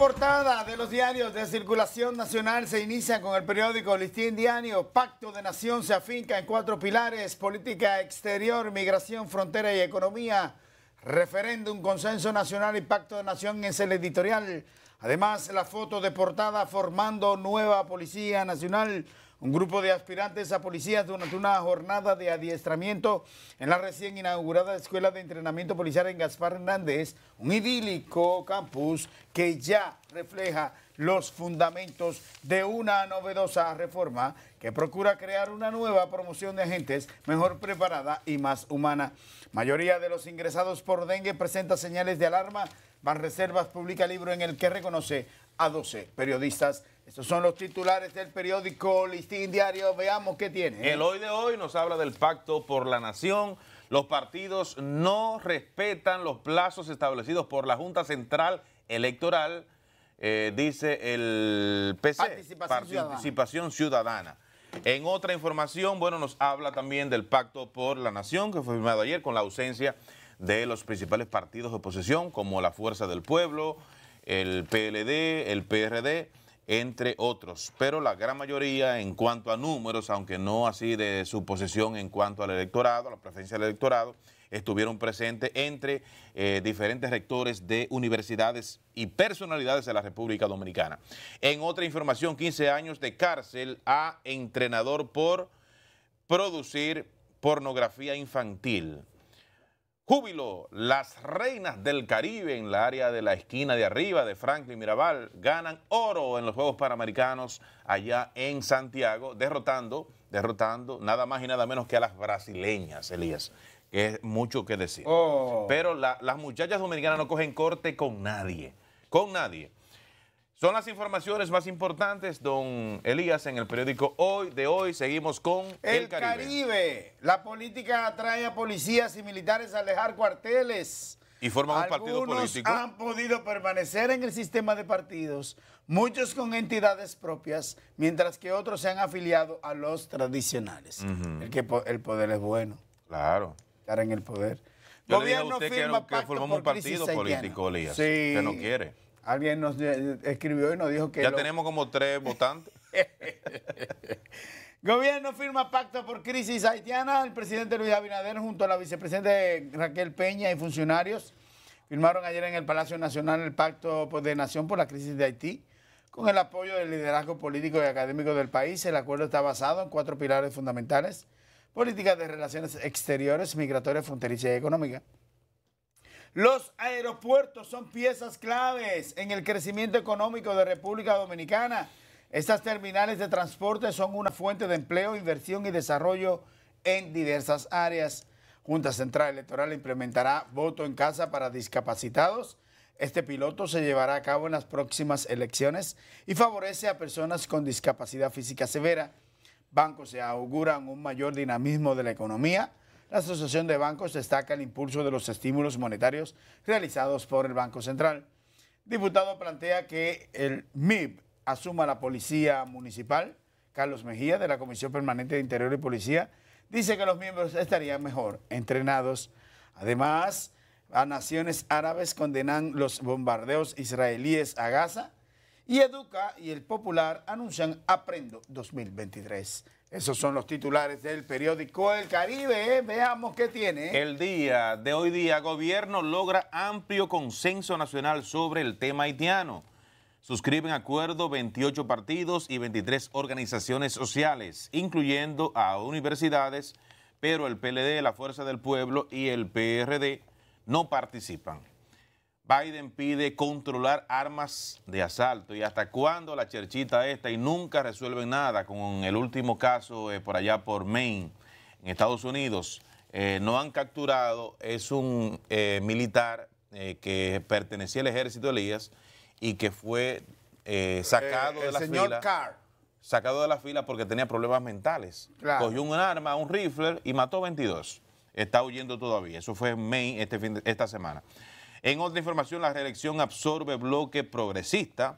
portada de los diarios de circulación nacional se inicia con el periódico Listín Diario. Pacto de Nación se afinca en cuatro pilares, política exterior, migración, frontera y economía. Referéndum, consenso nacional y pacto de nación es el editorial. Además, la foto de portada formando nueva Policía Nacional un grupo de aspirantes a policías durante una jornada de adiestramiento en la recién inaugurada Escuela de Entrenamiento Policial en Gaspar Hernández, un idílico campus que ya refleja los fundamentos de una novedosa reforma que procura crear una nueva promoción de agentes mejor preparada y más humana. Mayoría de los ingresados por dengue presenta señales de alarma. Reservas publica libro en el que reconoce a 12 periodistas. Estos son los titulares del periódico Listín Diario. Veamos qué tiene. ¿eh? El hoy de hoy nos habla del pacto por la nación. Los partidos no respetan los plazos establecidos por la Junta Central Electoral, eh, dice el PC. Participación, ciudadana. En otra información, bueno, nos habla también del pacto por la nación que fue firmado ayer con la ausencia de los principales partidos de oposición como la Fuerza del Pueblo, el PLD, el PRD entre otros. Pero la gran mayoría en cuanto a números, aunque no así de su posesión en cuanto al electorado, la presencia del electorado, estuvieron presentes entre eh, diferentes rectores de universidades y personalidades de la República Dominicana. En otra información, 15 años de cárcel a entrenador por producir pornografía infantil. Júbilo, las reinas del Caribe en la área de la esquina de arriba de Franklin Mirabal ganan oro en los Juegos Panamericanos allá en Santiago, derrotando, derrotando nada más y nada menos que a las brasileñas, Elías. Es mucho que decir. Oh. Pero las muchachas dominicanas no cogen corte con nadie, con nadie. Son las informaciones más importantes, don Elías, en el periódico Hoy de hoy. Seguimos con El, Caribe. La política atrae a policías y militares a alejar cuarteles. Y forman un partido político. Han podido permanecer en el sistema de partidos, muchos con entidades propias, mientras que otros se han afiliado a los tradicionales. el, que el poder es bueno. Claro. Estar en el poder. Yo Gobierno le usted firma que, formamos un partido político, Elías. Sí. Que no quiere. Alguien nos escribió y nos dijo que. Ya tenemos como tres votantes. Gobierno firma pacto por crisis haitiana. El presidente Luis Abinader junto a la vicepresidenta Raquel Peña y funcionarios firmaron ayer en el Palacio Nacional el pacto de nación por la crisis de Haití. Con el apoyo del liderazgo político y académico del país, el acuerdo está basado en cuatro pilares fundamentales. Políticas de relaciones exteriores, migratorias, fronteriza y económica. Los aeropuertos son piezas claves en el crecimiento económico de República Dominicana. Estas terminales de transporte son una fuente de empleo, inversión y desarrollo en diversas áreas. Junta Central Electoral implementará voto en casa para discapacitados. Este piloto se llevará a cabo en las próximas elecciones y favorece a personas con discapacidad física severa. Bancos se auguran un mayor dinamismo de la economía la Asociación de Bancos destaca el impulso de los estímulos monetarios realizados por el Banco Central. Diputado plantea que el MIB asuma la policía municipal. Carlos Mejía, de la Comisión Permanente de Interior y Policía, dice que los miembros estarían mejor entrenados. Además, a naciones árabes condenan los bombardeos israelíes a Gaza y Educa y el Popular anuncian Aprendo 2023. Esos son los titulares del periódico El Caribe. ¿eh? Veamos qué tiene. El día de hoy día, gobierno logra amplio consenso nacional sobre el tema haitiano. Suscriben acuerdo 28 partidos y 23 organizaciones sociales, incluyendo a universidades, pero el PLD, la Fuerza del Pueblo y el PRD no participan. Biden pide controlar armas de asalto. ¿Y hasta cuándo la cherchita esta? Y nunca resuelven nada con el último caso eh, por allá por Maine, en Estados Unidos. Eh, no han capturado, es un eh, militar que pertenecía al ejército de Elías y que fue sacado de la señor Carr. Sacado de la fila porque tenía problemas mentales. Cogió un arma, un rifle y mató 22. Está huyendo todavía. Eso fue en Maine este fin de, esta semana. En otra información, la reelección absorbe bloque progresista.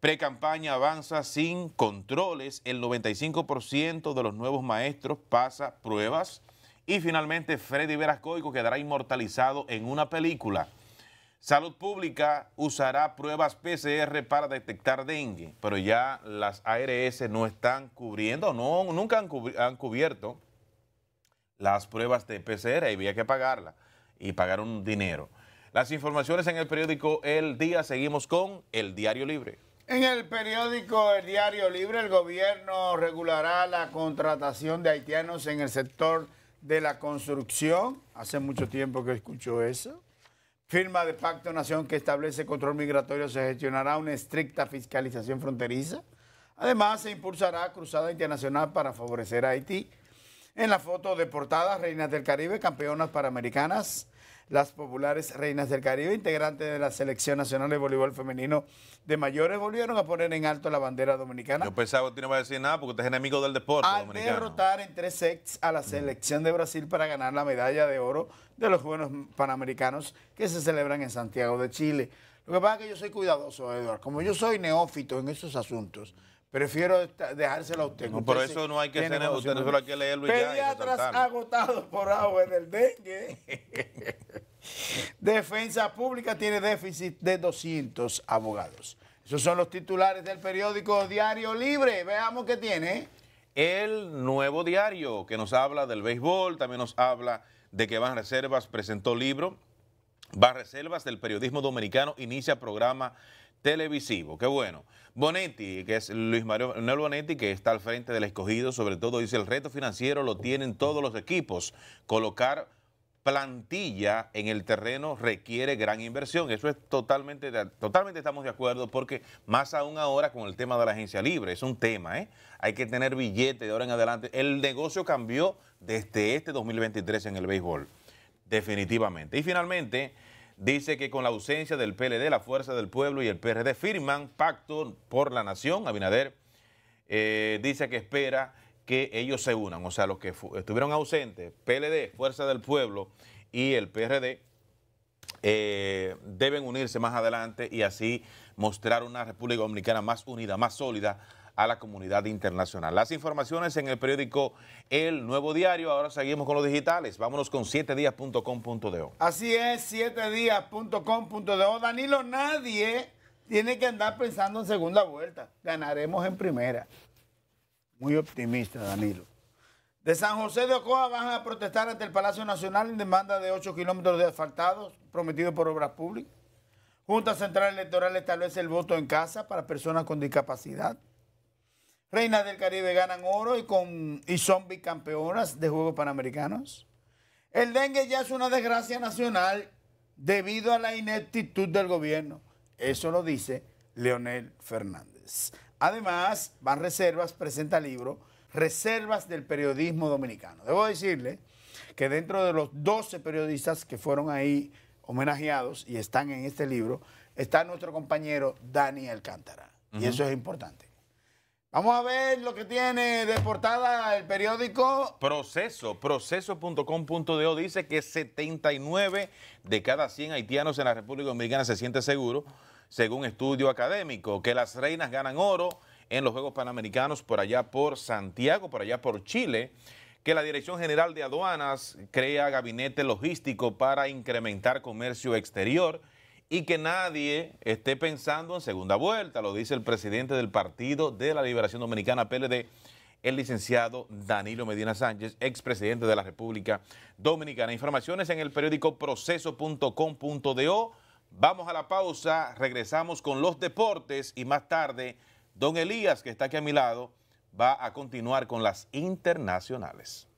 Precampaña avanza sin controles. El 95% de los nuevos maestros pasa pruebas. Y finalmente, Freddy Verascoico quedará inmortalizado en una película. Salud Pública usará pruebas PCR para detectar dengue, pero ya las ARS no están cubriendo, no, nunca han, cubierto las pruebas de PCR había que pagarla y pagar un dinero. Las informaciones en el periódico El Día. Seguimos con El Diario Libre. En el periódico El Diario Libre, el gobierno regulará la contratación de haitianos en el sector de la construcción. Hace mucho tiempo que escucho eso. Firma de Pacto Nación que establece control migratorio se gestionará una estricta fiscalización fronteriza. Además, se impulsará Cruzada Internacional para favorecer a Haití. En la foto de portada, Reinas del Caribe, campeonas americanas las populares Reinas del Caribe, integrantes de la Selección Nacional de Voleibol Femenino de Mayores, volvieron a poner en alto la bandera dominicana. Yo pensaba que usted no iba a decir nada porque usted es enemigo del deporte al derrotar en tres sets a la Selección de Brasil para ganar la medalla de oro de los Juegos Panamericanos que se celebran en Santiago de Chile. Lo que pasa es que yo soy cuidadoso, Eduardo. Como yo soy neófito en esos asuntos, prefiero dejárselo a usted. No, eso no hay que ser, usted solo hay que leerlo y Pediatras ya. agotados por agua en el dengue. Defensa Pública tiene déficit de 200 abogados. Esos son los titulares del periódico Diario Libre. Veamos qué tiene. El nuevo diario que nos habla del béisbol, también nos habla de que Van Reservas presentó libro. Van Reservas del periodismo dominicano inicia programa televisivo. Qué bueno. Bonetti, que es Luis Mario Manuel Bonetti, que está al frente del escogido, sobre todo dice el reto financiero lo tienen todos los equipos. Colocar plantilla en el terreno requiere gran inversión. Eso es totalmente, totalmente estamos de acuerdo porque más aún ahora con el tema de la agencia libre, es un tema, ¿eh? Hay que tener billete de ahora en adelante. El negocio cambió desde este 2023 en el béisbol, definitivamente. Y finalmente, dice que con la ausencia del PLD, la Fuerza del Pueblo y el PRD firman pacto por la nación. Abinader eh, dice que espera que ellos se unan, o sea, los que estuvieron ausentes, PLD, Fuerza del Pueblo y el PRD, eh, deben unirse más adelante y así mostrar una República Dominicana más unida, más sólida a la comunidad internacional. Las informaciones en el periódico El Nuevo Diario. Ahora seguimos con los digitales. Vámonos con 7 díascomde Así es, 7 díascomde Danilo, nadie tiene que andar pensando en segunda vuelta. Ganaremos en primera. Muy optimista, Danilo. De San José de Ocoa van a protestar ante el Palacio Nacional en demanda de 8 kilómetros de asfaltados prometidos por obras públicas. Junta Central Electoral establece el voto en casa para personas con discapacidad. Reinas del Caribe ganan oro y, con, y son bicampeonas de Juegos Panamericanos. El dengue ya es una desgracia nacional debido a la ineptitud del gobierno. Eso lo dice Leonel Fernández. Además, Van Reservas presenta el libro Reservas del Periodismo Dominicano. Debo decirle que dentro de los 12 periodistas que fueron ahí homenajeados y están en este libro, está nuestro compañero Daniel Alcántara. Y eso es importante. Vamos a ver lo que tiene de portada el periódico. Proceso, proceso.com.do dice que 79 de cada 100 haitianos en la República Dominicana se siente seguro según estudio académico, que las reinas ganan oro en los Juegos Panamericanos por allá por Santiago, por allá por Chile, que la Dirección General de Aduanas crea gabinete logístico para incrementar comercio exterior y que nadie esté pensando en segunda vuelta, lo dice el presidente del Partido de la Liberación Dominicana, PLD, el licenciado Danilo Medina Sánchez, expresidente de la República Dominicana. Informaciones en el periódico proceso.com.do Vamos a la pausa, regresamos con los deportes y más tarde don Elías, que está aquí a mi lado, va a continuar con las internacionales.